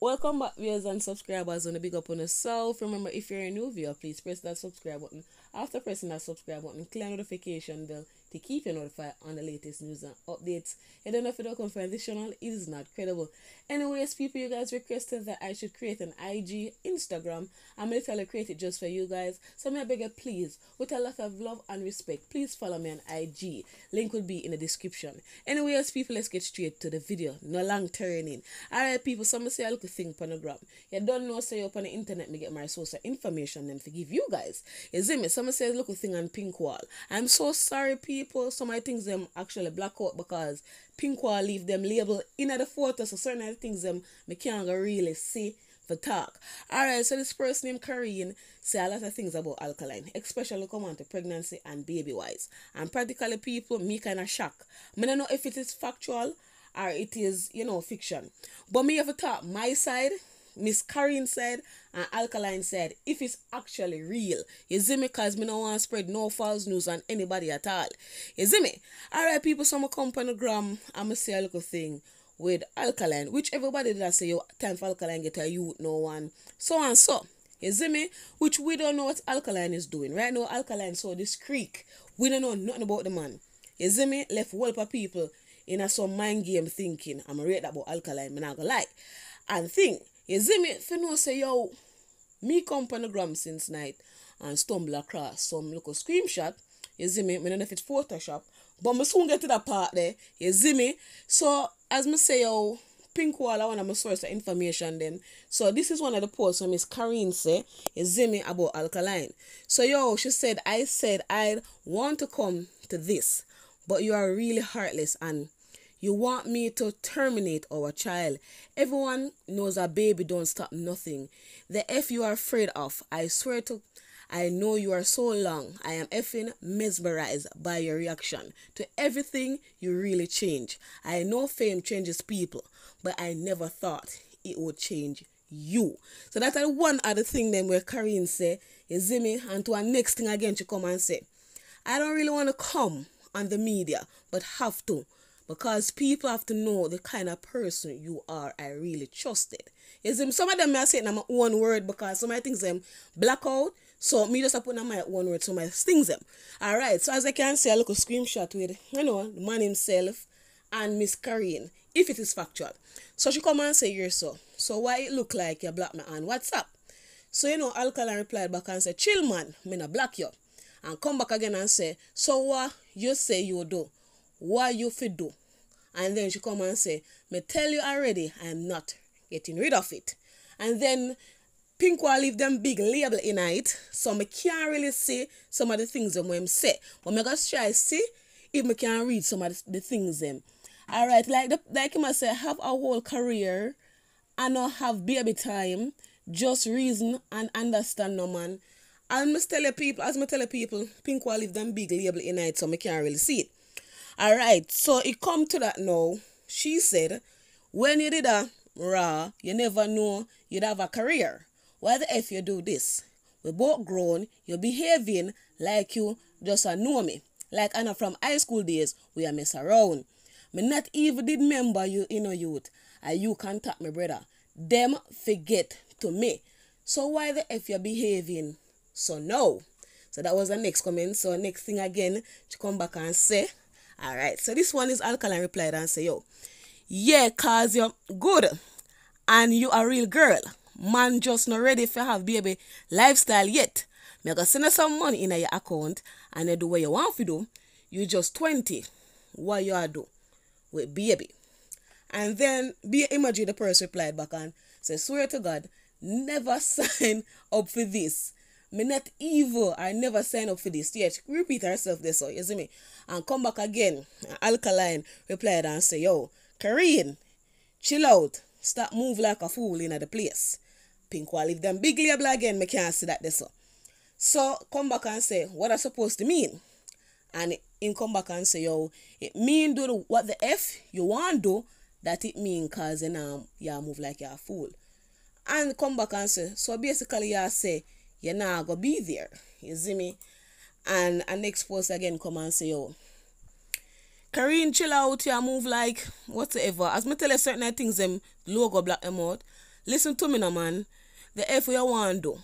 Welcome back viewers and subscribers on the Big Up On Yourself. Remember if you're a new viewer, please press that subscribe button. After pressing that subscribe button, click notification bell to keep you notified on the latest news and updates. I don't know if it all confidential, it is not credible. Anyways, people, you guys requested that I should create an IG, Instagram. I'm literally create it just for you guys. So may I beg you, please, with a lot of love and respect, please follow me on IG. Link will be in the description. Anyways, people, let's get straight to the video. No long turning. Alright, people, some say I look a thing pornogram. You don't know, say up on the internet, me get my source of information, then forgive you guys. You see me? Some say look a thing on pink wall. I'm so sorry, people people. Some of the things them actually black out because pink wall leave them label in the photo. So certain other things them me can't really see for talk. Alright, so this person named Karine say a lot of things about alkaline, especially come on to pregnancy and baby wise. And practically people me kinda shock. I don't know if it is factual or it is, you know, fiction. But me have a talk my side Miss Karin said and Alkaline said, if it's actually real, you see me, cause me no want spread no false news on anybody at all. You see me? Alright, people, so I'm come gram, I'ma say a little thing with Alkaline, which everybody that say your oh, time for Alkaline get a you no one, so and so. You see me? Which we don't know what Alkaline is doing. Right now, Alkaline saw this creek. We don't know nothing about the man. You see me? Left whelp of people in a some mind game thinking, I'm going to rate that about Alkaline, I'm not gonna lie. And think, you see me, if say, yo, me come on the gram since night and stumble across some little screenshot. You see me, I don't know if it's Photoshop, but I soon get to that part there. You see me? So, as me say, yo, pink wall I wanna source of information then. So this is one of the posts from Miss Karine say, is Zimmy about alkaline. So yo, she said, I said I'd want to come to this, but you are really heartless and you want me to terminate our child. Everyone knows a baby don't stop nothing. The F you are afraid of, I swear to I know you are so long. I am effing mesmerized by your reaction to everything you really change. I know fame changes people, but I never thought it would change you. So that's one other thing then where Karin say, is Zimmy, me? And to our next thing again she come and say, I don't really want to come on the media, but have to because people have to know the kind of person you are. I really trust it. Is them some of them I say it in my own word because some of things them blackout. So me just put on my own word so my things them. Alright, so as I can see I look a screenshot with you know the man himself and Miss Karine, if it is factual. So she come and say here so. So why it look like you black man and what's up? So you know Alkaline replied back and said, Chill man, me not black you. And come back again and say, So what you say you do? Why you fit do? And then she come and say, Me tell you already, I'm not getting rid of it. And then Pink will leave them big label in it, so me can't really see some of the things them when say. But gotta try see if me can read some of the, things them. Alright, like the, like him I say, have a whole career and not have baby time, just reason and understand no man. And must tell people, as me tell people, Pink will leave them big label in it, so me can't really see it. All right, so it come to that now. She said, when you did a raw, you never know you'd have a career. What if you do this? We both grown, you're behaving like you just annoy know me. Like Anna from high school days, we are mess around. Me not even did remember you in a youth. And you contact me, brother. Them forget to me. So why the F you're behaving so no? So that was the next comment. So next thing again to come back and say all right so this one is alkaline replied and say yo yeah cause you're good and you a real girl man just not ready for have baby lifestyle yet me gonna send some money in your account and you do what you want to do you just 20 what you are do with baby and then be imagine the person replied back and say swear to god never sign up for this me not evil. I never sign up for this. Yet repeat herself this so, you see me? And come back again. Alkaline replied and say, Yo, Kareen, chill out. Stop move like a fool in the place. Pink wall leave them big label again, me can't see that this. so. So come back and say, What I supposed to mean? And him come back and say, Yo, it mean do what the F you want do that it mean cause you know you move like you're a fool. And come back and say, so basically you say you're not gonna be there. You see me? And a next post again come and say, oh, Kareen, chill out here, move like whatever. As me tell you certain things, them logo black them out. Listen to me now, man. The F you want do.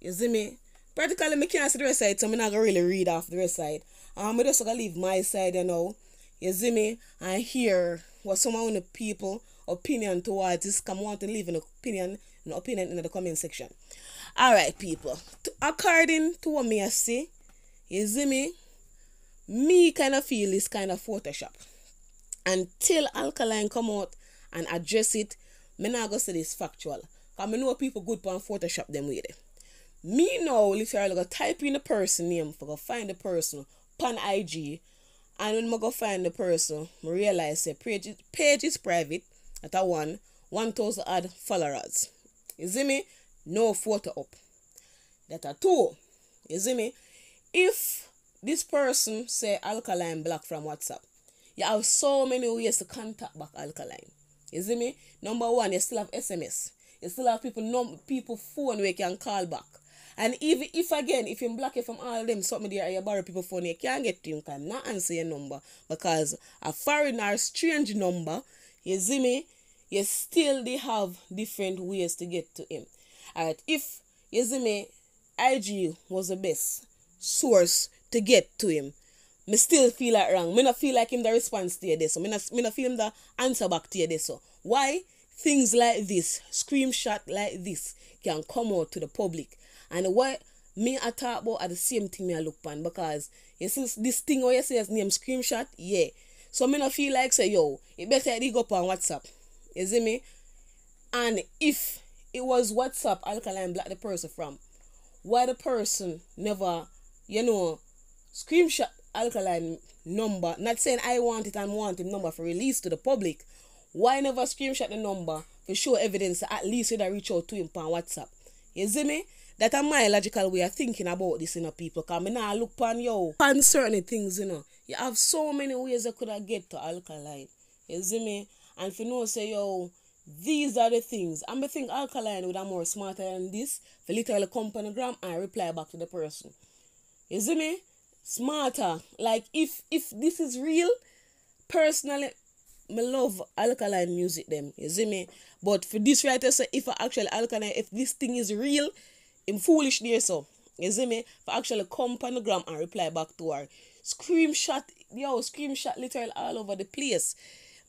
You see me? Practically, me can't see the rest side, so me not gonna really read off the rest side. I'm um, just gonna leave my side, you know. You see me? I hear what some of the people opinion towards this come want to leave an opinion opinion in the comment section. Alright, people. according to what me I see, you see me? Me kind of feel this kind of Photoshop. Until Alkaline come out and address it, me not gonna say this factual. Cause I know people good on Photoshop them with it. Me know if you're like type in the person name, for go find the person pan IG, and when I go find the person, I realize the page, page is private at a one, 1,000 odd followers. You see me? No photo up. That are two. You see me? If this person say alkaline block from WhatsApp, you have so many ways to contact back alkaline. You see me? Number one, you still have SMS. You still have people num people phone where you can call back. And even if again, if you block it from all them, something there, you borrow people phone, you can't get to you, can not answer your number because a foreigner, strange number, you see me, you still they have different ways to get to him. Alright, if you see me, IG was the best source to get to him. Me still feel like wrong. Me not feel like him the response to you so. Me not, me not feel him the answer back to you so. Why? Things like this, screenshot like this, can come out to the public. And what me I talk about are the same thing me I look pan because you see this thing where you see his name screenshot, yeah. So me not feel like say yo, it better dig up on WhatsApp. You see me? And if it was WhatsApp alkaline black the person from, why the person never, you know, screenshot alkaline number, not saying I want it and want the number for release to the public. Why never screenshot the number for show evidence at least you reach out to him on WhatsApp? You see me? That are my logical way of thinking about this, you know, people. Because I now look on you, on certain things, you know. You have so many ways you could have get to alkaline. You see me? and if you know say yo these are the things I'm gonna think alkaline would a more smarter than this The little company gram I reply back to the person you see me smarter like if if this is real personally me love alkaline music them you see me but for this writer say if I actually alkaline if this thing is real I'm foolish there so you see me for actually company gram and reply back to her screenshot yo screenshot literally all over the place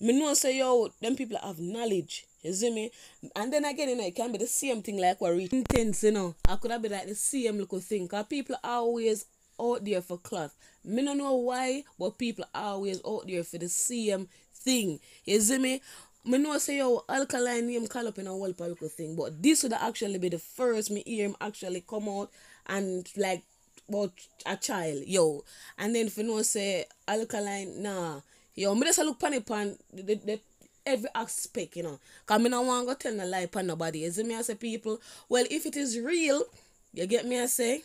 me know say yo, them people have knowledge. You see me? And then again, you know, it can be the same thing like we're intense, you know. I could have been like the same little thing. Cause people are always out there for cloth. Me don't know why, but people are always out there for the same thing. You see me? Me know say yo alkaline name call up in a whole particle thing, but this would actually be the first me hear him actually come out and like about a child, yo. And then for no say alkaline, nah, you want me just look pan upon the, the, every aspect, you know. Because me no want to tell a lie pan nobody. Is it me, I say, people, well, if it is real, you get me, I say,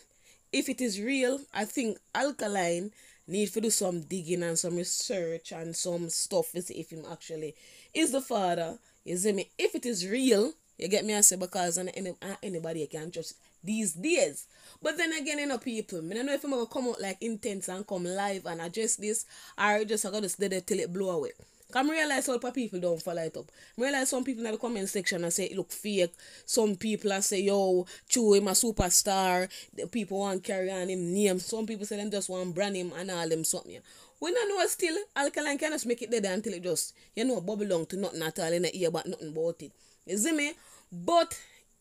if it is real, I think alkaline need to do some digging and some research and some stuff to see if him actually is the father. You see me? If it is real, you get me, I say, because any, anybody can just these days. But then again, you know, people, I, mean, I know if I'm gonna come out like intense and come live and address this, or just I gotta stay there till it blow away. Come realize all people don't follow it up. I realize some people in the comment section and say it look fake. Some people I say, yo, Chew him a superstar. The people want carry on him name. Some people say them just want brand him and all them something. We don't know still alkaline can just make it there until it just, you know, bubble down to nothing at all in the ear but nothing about it. You see me? But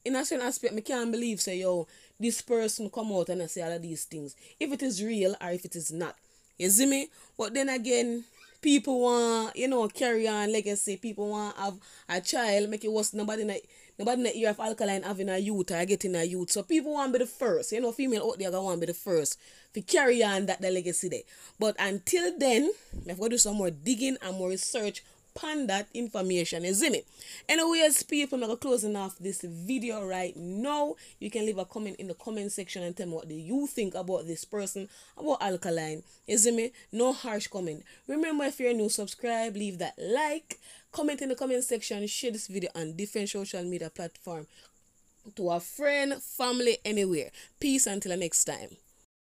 in a certain aspect, I can't believe say yo, this person come out and I say all of these things. If it is real or if it is not. You see me? But then again, people want, you know, carry on legacy. People want have a child, make it worse. Nobody not nobody in you have of alkaline having a youth or getting a youth. So people want to be the first. You know, female out there want to be the first to carry on that the legacy there. But until then, I've got to do some more digging and more research upon that information, isn't it? Anyways, people, I'm closing off this video right now. You can leave a comment in the comment section and tell me what do you think about this person, about alkaline, isn't it? No harsh comment. Remember, if you're new, subscribe, leave that like, comment in the comment section, share this video on different social media platform to a friend, family, anywhere. Peace until the next time.